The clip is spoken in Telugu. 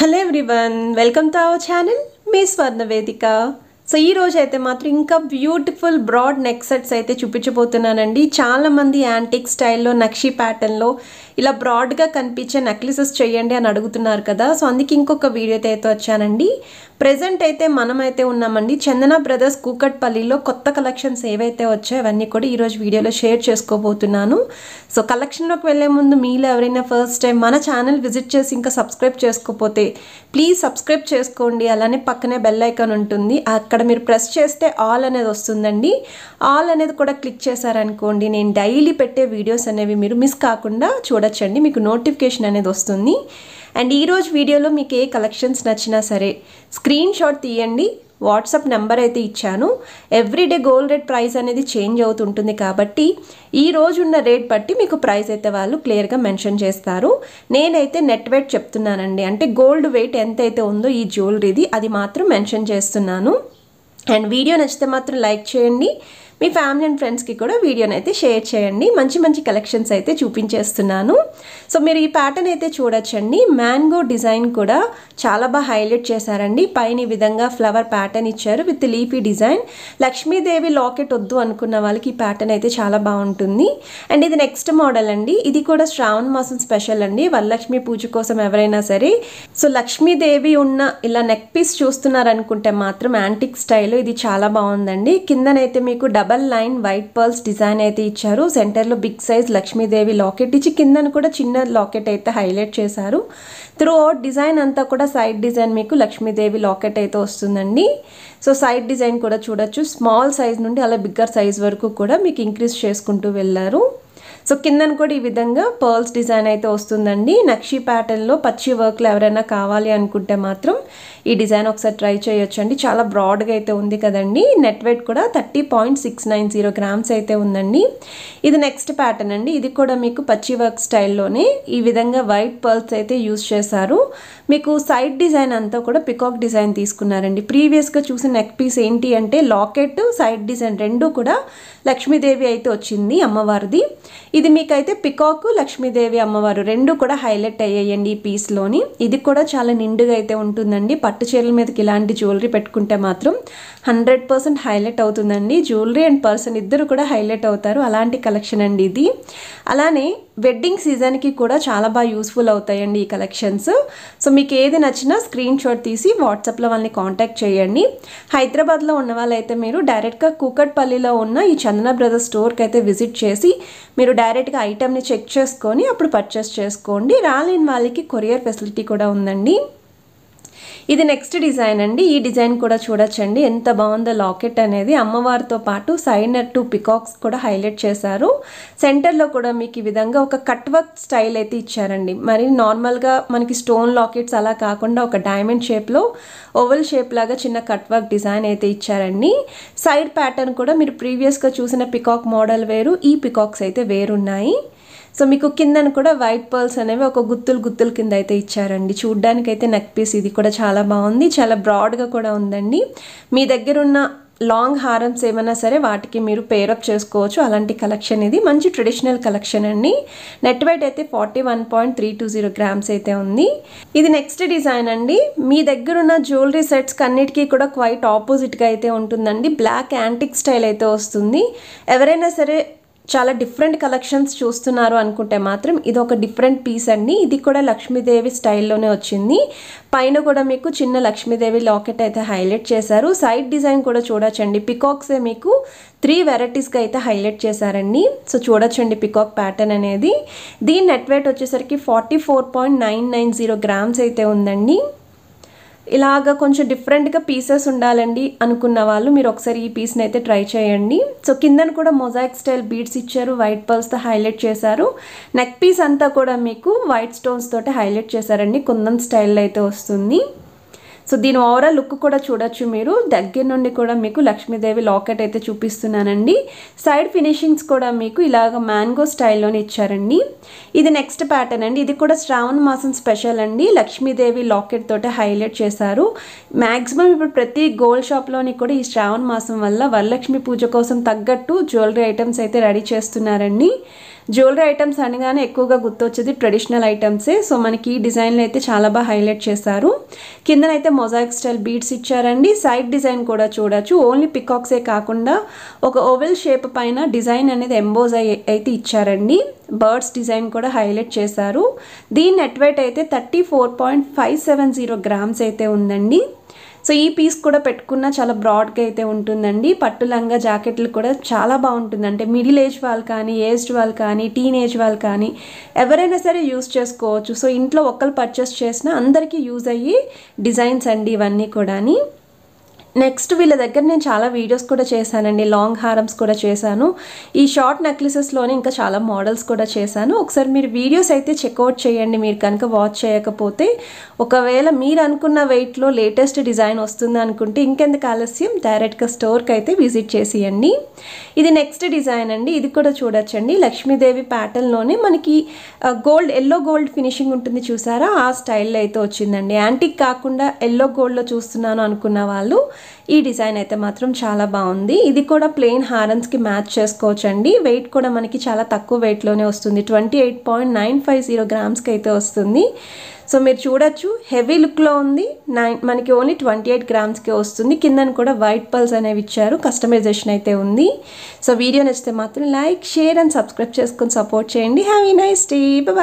hello everyone welcome to our channel मी स्वर्णवेदिका సో ఈ రోజు అయితే మాత్రం ఇంకా బ్యూటిఫుల్ బ్రాడ్ నెక్ సెట్స్ అయితే చూపించబోతున్నానండి చాలామంది యాంటిక్ స్టైల్లో నక్షి ప్యాటర్న్లో ఇలా బ్రాడ్గా కనిపించే నెక్లెసెస్ చేయండి అని అడుగుతున్నారు కదా సో అందుకే ఇంకొక వీడియో అయితే వచ్చానండి ప్రజెంట్ అయితే మనమైతే ఉన్నామండి చందన బ్రదర్స్ కూకట్పల్లిలో కొత్త కలెక్షన్స్ ఏవైతే వచ్చాయో అవన్నీ కూడా ఈరోజు వీడియోలో షేర్ చేసుకోబోతున్నాను సో కలెక్షన్లోకి వెళ్ళే ముందు మీలో ఎవరైనా ఫస్ట్ టైం మన ఛానల్ విజిట్ చేసి ఇంకా సబ్స్క్రైబ్ చేసుకోపోతే ప్లీజ్ సబ్స్క్రైబ్ చేసుకోండి అలానే పక్కనే బెల్ ఐకాన్ ఉంటుంది అక్కడ అక్కడ మీరు ప్రెస్ చేస్తే ఆల్ అనేది వస్తుందండి ఆల్ అనేది కూడా క్లిక్ చేశారనుకోండి నేను డైలీ పెట్టే వీడియోస్ అనేవి మీరు మిస్ కాకుండా చూడొచ్చండి మీకు నోటిఫికేషన్ అనేది వస్తుంది అండ్ ఈరోజు వీడియోలో మీకు ఏ కలెక్షన్స్ నచ్చినా సరే స్క్రీన్ షాట్ తీయండి వాట్సాప్ నెంబర్ అయితే ఇచ్చాను ఎవ్రీడే గోల్డ్ రేట్ ప్రైస్ అనేది చేంజ్ అవుతుంటుంది కాబట్టి ఈ రోజు ఉన్న రేట్ బట్టి మీకు ప్రైస్ అయితే వాళ్ళు క్లియర్గా మెన్షన్ చేస్తారు నేనైతే నెట్ వెయిట్ చెప్తున్నానండి అంటే గోల్డ్ వెయిట్ ఎంత అయితే ఉందో ఈ జ్యువెలరీది అది మాత్రం మెన్షన్ చేస్తున్నాను అండ్ వీడియో నచ్చితే మాత్రం లైక్ చేయండి మీ ఫ్యామిలీ అండ్ ఫ్రెండ్స్కి కూడా వీడియోని అయితే షేర్ చేయండి మంచి మంచి కలెక్షన్స్ అయితే చూపించేస్తున్నాను సో మీరు ఈ ప్యాటర్న్ అయితే చూడొచ్చండి మ్యాంగో డిజైన్ కూడా చాలా బాగా హైలైట్ చేశారండి పైన ఈ విధంగా ఫ్లవర్ ప్యాటర్న్ ఇచ్చారు with leafy design Lakshmidevi locket వద్దు అనుకున్న వాళ్ళకి ఈ ప్యాటర్న్ అయితే చాలా బాగుంటుంది అండ్ ఇది నెక్స్ట్ మోడల్ అండి ఇది కూడా శ్రావణ మాసం స్పెషల్ అండి వరలక్ష్మి పూజ కోసం ఎవరైనా సరే సో లక్ష్మీదేవి ఉన్న ఇలా నెక్ పీస్ చూస్తున్నారనుకుంటే మాత్రం యాంటిక్ స్టైల్ ఇది చాలా బాగుందండి కిందనైతే మీకు dub double line white pearls design అయితే ఇచ్చారు సెంటర్లో బిగ్ సైజ్ లక్ష్మీదేవి లాకెట్ ఇచ్చి కింద కూడా చిన్న లాకెట్ అయితే హైలైట్ చేశారు త్రూ అవుట్ డిజైన్ అంతా కూడా సైడ్ డిజైన్ మీకు లక్ష్మీదేవి లాకెట్ అయితే వస్తుందండి సో సైడ్ డిజైన్ కూడా చూడొచ్చు స్మాల్ సైజ్ నుండి అలా బిగ్గర్ సైజ్ వరకు కూడా మీకు ఇంక్రీజ్ చేసుకుంటూ వెళ్ళారు సో కిందన కూడా ఈ విధంగా పర్ల్స్ డిజైన్ అయితే వస్తుందండి నక్షి ప్యాటర్న్లో పచ్చి వర్క్లు ఎవరైనా కావాలి అనుకుంటే మాత్రం ఈ డిజైన్ ఒకసారి ట్రై చేయొచ్చండి చాలా బ్రాడ్గా అయితే ఉంది కదండి నెట్ వెయిట్ కూడా thirty point six nine zero grams అయితే ఉందండి ఇది నెక్స్ట్ ప్యాటర్న్ అండి ఇది కూడా మీకు పచ్చి వర్క్ స్టైల్లోనే ఈ విధంగా వైట్ పర్ల్స్ అయితే యూస్ చేశారు మీకు సైడ్ డిజైన్ అంతా కూడా పికాక్ డిజైన్ తీసుకున్నారండి ప్రీవియస్గా చూసిన నెక్ పీస్ ఏంటి అంటే లాకెట్ సైడ్ డిజైన్ రెండు కూడా లక్ష్మీదేవి అయితే వచ్చింది అమ్మవారిది ఇది మీకైతే పికాకు లక్ష్మీదేవి అమ్మవారు రెండు కూడా హైలైట్ అయ్యాయండి ఈ పీస్లోని ఇది కూడా చాలా నిండుగా అయితే ఉంటుందండి పట్టు చీరల మీదకి ఇలాంటి జ్యువెలరీ పెట్టుకుంటే మాత్రం హండ్రెడ్ పర్సెంట్ హైలైట్ అవుతుందండి జ్యువెలరీ అండ్ పర్సన్ ఇద్దరు కూడా హైలైట్ అవుతారు అలాంటి కలెక్షన్ అండి ఇది అలానే వెడ్డింగ్ సీజన్కి కూడా చాలా బాగా యూస్ఫుల్ అవుతాయండి ఈ కలెక్షన్స్ సో మీకు ఏది నచ్చినా స్క్రీన్ షాట్ తీసి వాట్సాప్లో వాళ్ళని కాంటాక్ట్ చేయండి హైదరాబాద్లో ఉన్న వాళ్ళైతే మీరు డైరెక్ట్గా కూకట్పల్లిలో ఉన్న ఈ చందన బ్రదర్ స్టోర్కి అయితే విజిట్ చేసి మీరు డైరెక్ట్గా ఐటెమ్ని చెక్ చేసుకొని అప్పుడు పర్చేస్ చేసుకోండి రాలేని వాళ్ళకి కొరియర్ ఫెసిలిటీ కూడా ఉందండి ఇది నెక్స్ట్ డిజైన్ అండి ఈ డిజైన్ కూడా చూడొచ్చండి ఎంత బాగుందో లాకెట్ అనేది అమ్మవారితో పాటు సైడ్ టూ పికాక్స్ కూడా హైలైట్ చేశారు సెంటర్లో కూడా మీకు ఈ విధంగా ఒక కట్ వర్క్ స్టైల్ అయితే ఇచ్చారండి మరి నార్మల్గా మనకి స్టోన్ లాకెట్స్ అలా కాకుండా ఒక డైమండ్ షేప్లో ఓవల్ షేప్ లాగా చిన్న కట్ వర్క్ డిజైన్ అయితే ఇచ్చారండి సైడ్ ప్యాటర్న్ కూడా మీరు ప్రీవియస్గా చూసిన పికాక్ మోడల్ వేరు ఈ పికాక్స్ అయితే వేరున్నాయి సో మీకు కిందన కూడా వైట్ పర్ల్స్ అనేవి ఒక గుత్తులు గుత్తుల కింద అయితే ఇచ్చారండి చూడ్డానికైతే నెక్ పీస్ ఇది కూడా చాలా బాగుంది చాలా బ్రాడ్గా కూడా ఉందండి మీ దగ్గర ఉన్న లాంగ్ హారమ్స్ ఏమైనా సరే వాటికి మీరు పేరప్ చేసుకోవచ్చు అలాంటి కలెక్షన్ ఇది మంచి ట్రెడిషనల్ కలెక్షన్ అండి నెట్ వైట్ అయితే forty one point three two zero grams అయితే ఉంది ఇది నెక్స్ట్ డిజైన్ అండి మీ దగ్గర ఉన్న జ్యువెలరీ సెట్స్ అన్నిటికీ కూడా క్వైట్ ఆపోజిట్గా అయితే ఉంటుందండి బ్లాక్ యాంటిక్ స్టైల్ అయితే వస్తుంది ఎవరైనా సరే చాలా డిఫరెంట్ కలెక్షన్స్ చూస్తున్నారు అనుకుంటే మాత్రం ఇది ఒక డిఫరెంట్ పీస్ అండి ఇది కూడా లక్ష్మీదేవి స్టైల్లోనే వచ్చింది పైన కూడా మీకు చిన్న లక్ష్మీదేవి లాకెట్ అయితే హైలైట్ చేశారు సైడ్ డిజైన్ కూడా చూడొచ్చండి పికాక్సే మీకు త్రీ వెరైటీస్గా అయితే హైలైట్ చేశారండి సో చూడొచ్చండి పికాక్ ప్యాటర్న్ అనేది దీని నెట్వేట్ వచ్చేసరికి forty four point nine nine zero grams అయితే ఉందండి ఇలాగ కొంచెం డిఫరెంట్గా పీసెస్ ఉండాలండి అనుకున్న వాళ్ళు మీరు ఒకసారి ఈ పీస్ని అయితే ట్రై చేయండి సో కిందన కూడా మొజాయిక్ స్టైల్ బీడ్స్ ఇచ్చారు వైట్ పర్ల్స్తో హైలైట్ చేశారు నెక్ పీస్ అంతా కూడా మీకు వైట్ స్టోన్స్ తోటి హైలైట్ చేశారండి కుందన్ స్టైల్లో అయితే వస్తుంది సో దీని ఓవరాల్ లుక్ కూడా చూడొచ్చు మీరు దగ్గర నుండి కూడా మీకు లక్ష్మీదేవి లాకెట్ అయితే చూపిస్తున్నానండి సైడ్ ఫినిషింగ్స్ కూడా మీకు ఇలాగ మ్యాంగో స్టైల్లోనే ఇచ్చారండి ఇది నెక్స్ట్ ప్యాటర్న్ అండి ఇది కూడా శ్రావణ మాసం స్పెషల్ అండి లక్ష్మీదేవి లాకెట్ తోటి హైలైట్ చేశారు మ్యాక్సిమం ఇప్పుడు ప్రతి గోల్డ్ షాప్లోని కూడా ఈ శ్రావణ మాసం వల్ల వరలక్ష్మి పూజ కోసం తగ్గట్టు జ్యువెలరీ ఐటమ్స్ అయితే రెడీ చేస్తున్నారండి జ్యువెలరీ ఐటమ్స్ అనగానే ఎక్కువగా గుర్తొచ్చేది ట్రెడిషనల్ ఐటమ్సే సో మనకి ఈ డిజైన్లు అయితే చాలా బాగా హైలైట్ చేశారు కిందనైతే మొజాయిక్ స్టైల్ బీడ్స్ ఇచ్చారండి సైడ్ డిజైన్ కూడా చూడొచ్చు ఓన్లీ పికాక్సే కాకుండా ఒక ఓవెల్ షేప్ పైన డిజైన్ అనేది ఎంబోజ్ అయితే ఇచ్చారండి బర్డ్స్ డిజైన్ కూడా హైలైట్ చేశారు దీని నెట్వైట్ అయితే thirty four point five seven zero grams అయితే ఉందండి సో ఈ పీస్ కూడా పెట్టుకున్న చాలా బ్రాడ్గా అయితే ఉంటుందండి పట్టు లంగా జాకెట్లు కూడా చాలా బాగుంటుంది అంటే మిడిల్ ఏజ్ వాళ్ళు కానీ ఏజ్డ్ వాళ్ళు కానీ టీనేజ్ వాళ్ళు కానీ ఎవరైనా సరే యూస్ చేసుకోవచ్చు సో ఇంట్లో ఒక్కరు పర్చేస్ చేసినా అందరికీ యూజ్ అయ్యి డిజైన్స్ అండి ఇవన్నీ కూడా నెక్స్ట్ వీళ్ళ దగ్గర నేను చాలా వీడియోస్ కూడా చేశానండి లాంగ్ హారమ్స్ కూడా చేశాను ఈ షార్ట్ నెక్లెసెస్లోనే ఇంకా చాలా మోడల్స్ కూడా చేశాను ఒకసారి మీరు వీడియోస్ అయితే చెక్అవుట్ చేయండి మీరు కనుక వాచ్ చేయకపోతే ఒకవేళ మీరు అనుకున్న వెయిట్లో లేటెస్ట్ డిజైన్ వస్తుంది అనుకుంటే ఇంకెందుకు ఆలస్యం డైరెక్ట్గా స్టోర్కి అయితే విజిట్ చేసేయండి ఇది నెక్స్ట్ డిజైన్ అండి ఇది కూడా చూడొచ్చండి లక్ష్మీదేవి ప్యాటర్న్లోనే మనకి గోల్డ్ ఎల్లో గోల్డ్ ఫినిషింగ్ ఉంటుంది చూసారా ఆ స్టైల్లో అయితే వచ్చిందండి యాంటిక్ కాకుండా ఎల్లో గోల్డ్లో చూస్తున్నాను అనుకున్న వాళ్ళు ఈ డిజైన్ అయితే మాత్రం చాలా బాగుంది ఇది కూడా ప్లెయిన్ హారన్స్కి మ్యాచ్ చేసుకోవచ్చండి వెయిట్ కూడా మనకి చాలా తక్కువ వెయిట్లోనే వస్తుంది twenty eight point nine five zero గ్రామ్స్కి అయితే వస్తుంది సో మీరు చూడొచ్చు హెవీ లుక్లో ఉంది నైన్ మనకి ఓన్లీ ట్వంటీ ఎయిట్ గ్రామ్స్కే వస్తుంది కిందన కూడా వైట్ పల్స్ అనేవి ఇచ్చారు కస్టమైజేషన్ అయితే ఉంది సో వీడియో నచ్చితే మాత్రం లైక్ షేర్ అండ్ సబ్స్క్రైబ్ చేసుకొని సపోర్ట్ చేయండి have a nice day bye